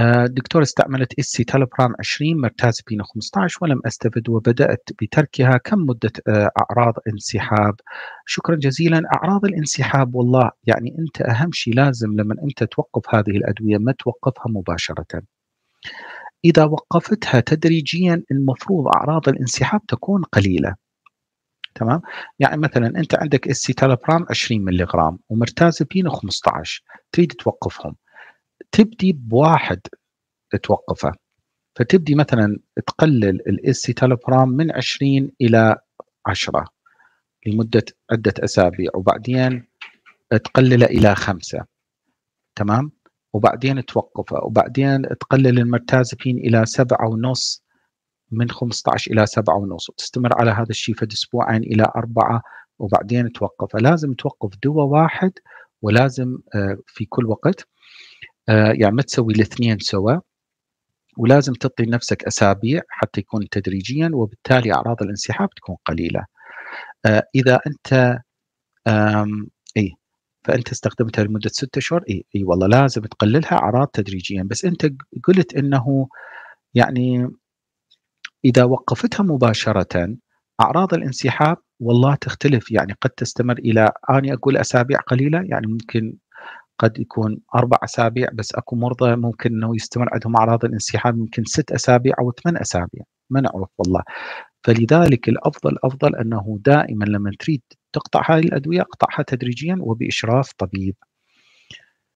الدكتور آه، استعملت اس سي تلبرام 20 مرتازبين 15 ولم استفد وبدات بتركها كم مده آه، اعراض انسحاب شكرا جزيلا اعراض الانسحاب والله يعني انت اهم شيء لازم لما انت توقف هذه الادويه ما توقفها مباشره اذا وقفتها تدريجيا المفروض اعراض الانسحاب تكون قليله تمام يعني مثلا انت عندك اس سي تلبرام 20 ملي ومرتاز ومرتازبين 15 تريد توقفهم تبدي بواحد توقفه فتبدي مثلا تقلل الاسيتالوبرام من 20 الى 10 لمده عده اسابيع وبعدين تقلله الى خمسه تمام وبعدين توقفه وبعدين تقلل المرتازبين الى سبعة ونص من 15 الى سبعة ونص وتستمر على هذا الشيء فد اسبوعين الى اربعه وبعدين توقفه لازم توقف دواء واحد ولازم آه، في كل وقت آه، يعني ما تسوي الاثنين سوا ولازم تعطي لنفسك اسابيع حتى يكون تدريجيا وبالتالي اعراض الانسحاب تكون قليله. آه، اذا انت اي فانت استخدمتها لمده ستة اشهر اي اي والله لازم تقللها اعراض تدريجيا بس انت قلت انه يعني اذا وقفتها مباشره اعراض الانسحاب والله تختلف يعني قد تستمر الى اني اقول اسابيع قليله يعني ممكن قد يكون اربع اسابيع بس اكو مرضى ممكن انه يستمر عندهم اعراض الانسحاب يمكن ست اسابيع او ثمان اسابيع ما نعرف والله فلذلك الافضل افضل انه دائما لما تريد تقطع هاي الادويه اقطعها تدريجيا وباشراف طبيب